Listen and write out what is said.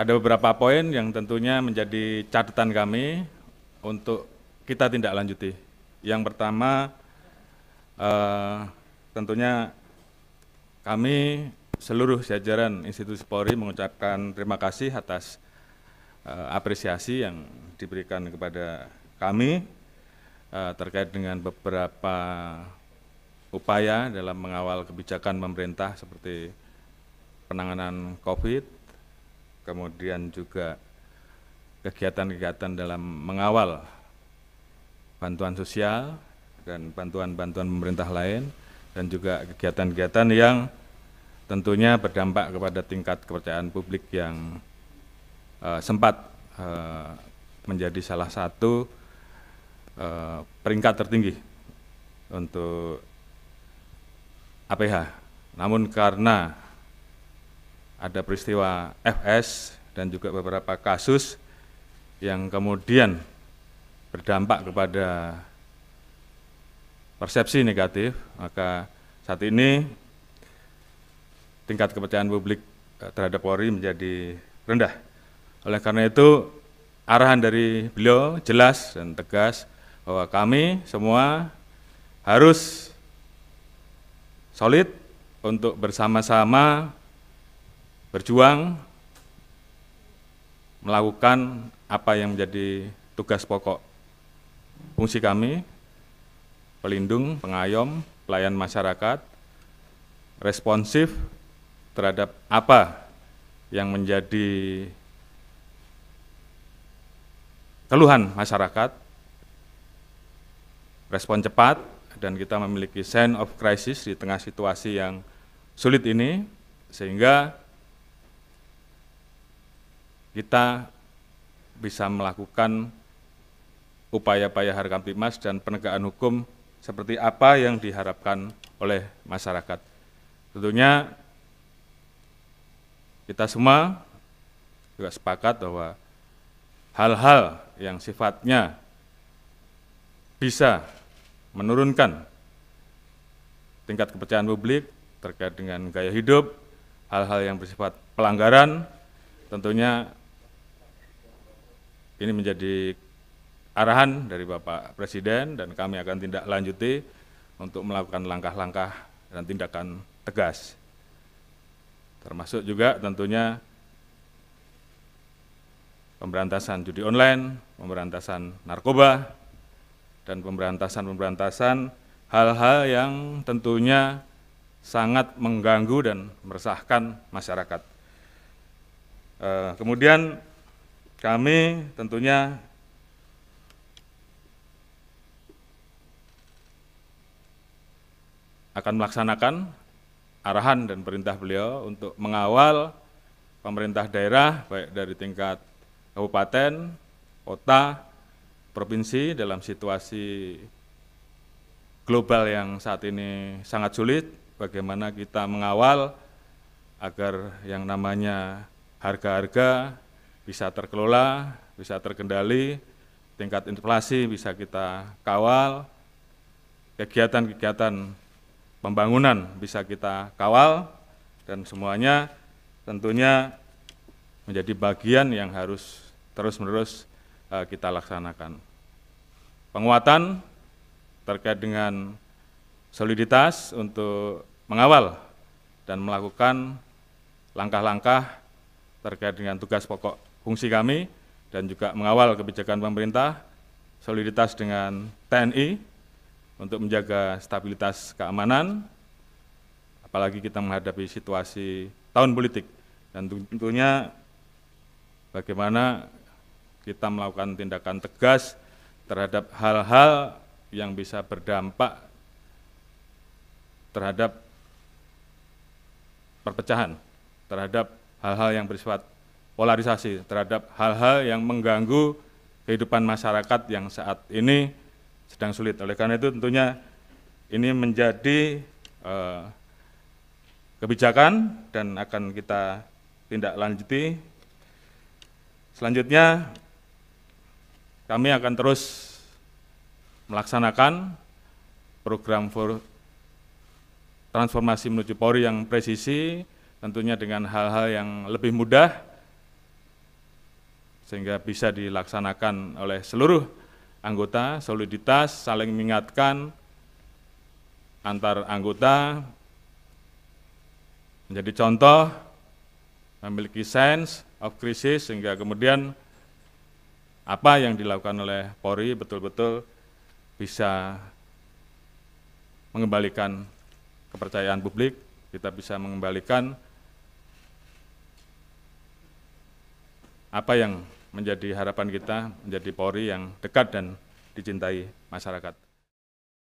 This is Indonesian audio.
ada beberapa poin yang tentunya menjadi catatan kami untuk kita tindak lanjuti. Yang pertama, eh, tentunya kami seluruh jajaran institusi Polri mengucapkan terima kasih atas eh, apresiasi yang diberikan kepada kami eh, terkait dengan beberapa upaya dalam mengawal kebijakan pemerintah seperti penanganan COVID, kemudian juga kegiatan-kegiatan dalam mengawal bantuan sosial dan bantuan-bantuan pemerintah lain dan juga kegiatan-kegiatan yang tentunya berdampak kepada tingkat kepercayaan publik yang uh, sempat uh, menjadi salah satu uh, peringkat tertinggi untuk APH. Namun karena ada peristiwa FS dan juga beberapa kasus yang kemudian berdampak kepada persepsi negatif, maka saat ini tingkat kepercayaan publik eh, terhadap Polri menjadi rendah. Oleh karena itu, arahan dari beliau jelas dan tegas bahwa kami semua harus solid untuk bersama-sama berjuang melakukan apa yang menjadi tugas pokok fungsi kami, pelindung, pengayom, pelayan masyarakat, responsif terhadap apa yang menjadi keluhan masyarakat, respon cepat, dan kita memiliki sense of crisis di tengah situasi yang sulit ini, sehingga kita bisa melakukan upaya-upaya harkam timas dan penegakan hukum seperti apa yang diharapkan oleh masyarakat. Tentunya kita semua juga sepakat bahwa hal-hal yang sifatnya bisa menurunkan tingkat kepercayaan publik terkait dengan gaya hidup, hal-hal yang bersifat pelanggaran, tentunya ini menjadi arahan dari Bapak Presiden dan kami akan tindak lanjuti untuk melakukan langkah-langkah dan tindakan tegas. Termasuk juga tentunya pemberantasan judi online, pemberantasan narkoba, dan pemberantasan-pemberantasan hal-hal yang tentunya sangat mengganggu dan meresahkan masyarakat. Eh, kemudian kami tentunya akan melaksanakan arahan dan perintah beliau untuk mengawal pemerintah daerah, baik dari tingkat kabupaten, kota, provinsi dalam situasi global yang saat ini sangat sulit, bagaimana kita mengawal agar yang namanya harga-harga bisa terkelola, bisa terkendali, tingkat inflasi bisa kita kawal, kegiatan-kegiatan pembangunan bisa kita kawal, dan semuanya tentunya menjadi bagian yang harus terus-menerus eh, kita laksanakan. Penguatan terkait dengan soliditas untuk mengawal dan melakukan langkah-langkah terkait dengan tugas pokok fungsi kami dan juga mengawal kebijakan pemerintah, soliditas dengan TNI untuk menjaga stabilitas keamanan, apalagi kita menghadapi situasi tahun politik dan tentunya bagaimana kita melakukan tindakan tegas terhadap hal-hal yang bisa berdampak terhadap perpecahan, terhadap hal-hal yang bersifat polarisasi terhadap hal-hal yang mengganggu kehidupan masyarakat yang saat ini sedang sulit. Oleh karena itu tentunya ini menjadi eh, kebijakan dan akan kita tindak lanjuti. Selanjutnya kami akan terus melaksanakan program for transformasi menuju Polri yang presisi, tentunya dengan hal-hal yang lebih mudah sehingga bisa dilaksanakan oleh seluruh anggota, soliditas, saling mengingatkan antar anggota, menjadi contoh, memiliki sense of crisis, sehingga kemudian apa yang dilakukan oleh Polri betul-betul bisa mengembalikan kepercayaan publik, kita bisa mengembalikan apa yang menjadi harapan kita menjadi Polri yang dekat dan dicintai masyarakat.